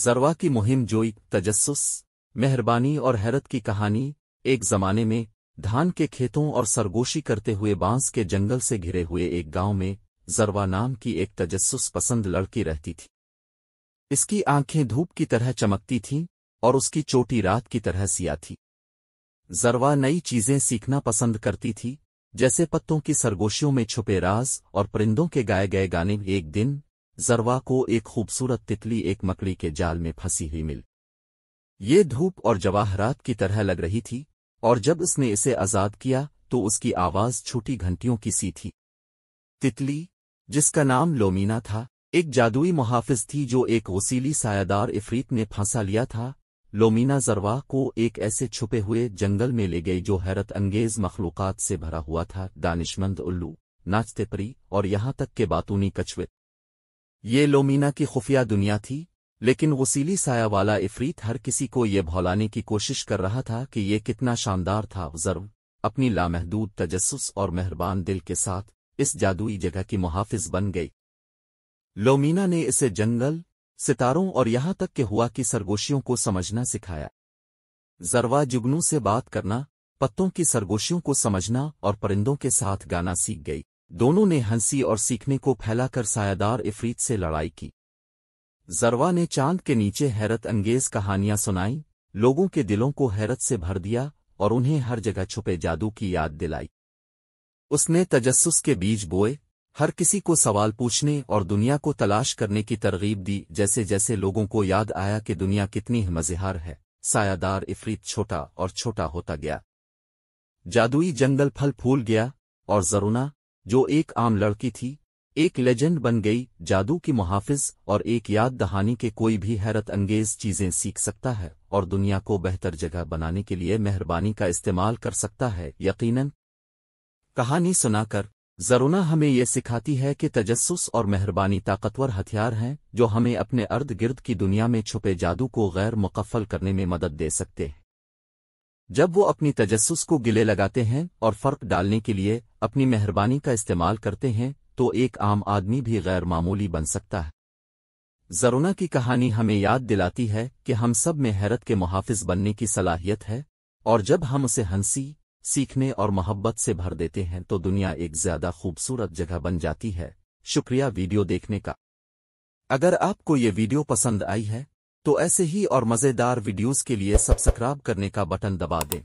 जरवा की मुहिम जोई तजस्स मेहरबानी और हैरत की कहानी एक जमाने में धान के खेतों और सरगोशी करते हुए बांस के जंगल से घिरे हुए एक गांव में जरवा नाम की एक तजस्स पसंद लड़की रहती थी इसकी आंखें धूप की तरह चमकती थीं और उसकी चोटी रात की तरह सिया थी जरवा नई चीजें सीखना पसंद करती थी जैसे पत्तों की सरगोशियों में छुपे राज और परिंदों के गाए गए गाने एक दिन जरवा को एक खूबसूरत तितली एक मकड़ी के जाल में फंसी हुई मिल ये धूप और जवाहरात की तरह लग रही थी और जब उसने इसे आज़ाद किया तो उसकी आवाज़ छोटी घंटियों की सी थी तितली जिसका नाम लोमीना था एक जादुई मुहाफिज थी जो एक वसीली सायादार इफरीत ने फांसा लिया था लोमीना जरवा को एक ऐसे छुपे हुए जंगल में ले गई जो हैरत अंगेज मखलूक़ात से भरा हुआ था दानिशमंद उल्लू नाचते परी और यहां तक के बातूनी कछुए ये लोमीना की खुफिया दुनिया थी लेकिन वसीली साया वाला इफरीत हर किसी को ये भौलाने की कोशिश कर रहा था कि ये कितना शानदार था जर्व अपनी लामहदूद तजस्स और मेहरबान दिल के साथ इस जादुई जगह की मुहाफिज बन गई लोमीना ने इसे जंगल सितारों और यहाँ तक के हुआ की सरगोशियों को समझना सिखाया जरवा जुगनू से बात करना पत्तों की सरगोशियों को समझना और परिंदों के साथ गाना सीख गई दोनों ने हंसी और सीखने को फैलाकर सायादार इफरीत से लड़ाई की जरवा ने चांद के नीचे हैरत अंगेज कहानियां सुनाई लोगों के दिलों को हैरत से भर दिया और उन्हें हर जगह छुपे जादू की याद दिलाई उसने तजस्स के बीज बोए हर किसी को सवाल पूछने और दुनिया को तलाश करने की तरगीब दी जैसे जैसे लोगों को याद आया कि दुनिया कितनी मजहार है सायादार इफरीत छोटा और छोटा होता गया जादुई जंगल फल फूल गया और जरूना जो एक आम लड़की थी एक लेजेंड बन गई जादू की मुहाफिज और एक याद दहानी के कोई भी हैरत अंगेज चीजें सीख सकता है और दुनिया को बेहतर जगह बनाने के लिए मेहरबानी का इस्तेमाल कर सकता है यकीनन कहानी सुनाकर जरूना हमें यह सिखाती है कि तजस्स और मेहरबानी ताकतवर हथियार हैं जो हमें अपने अर्द गिर्द की दुनिया में छुपे जादू को गैर मुकफ़ल करने में मदद दे सकते हैं जब वो अपनी तजस्स को गिले लगाते हैं और फर्क डालने के लिए अपनी मेहरबानी का इस्तेमाल करते हैं तो एक आम आदमी भी गैर मामूली बन सकता है जरोना की कहानी हमें याद दिलाती है कि हम सब में हैरत के मुहाफिज बनने की सलाहियत है और जब हम उसे हंसी सीखने और मोहब्बत से भर देते हैं तो दुनिया एक ज्यादा खूबसूरत जगह बन जाती है शुक्रिया वीडियो देखने का अगर आपको ये वीडियो पसंद आई है तो ऐसे ही और मज़ेदार वीडियोस के लिए सब्सक्राइब करने का बटन दबा दें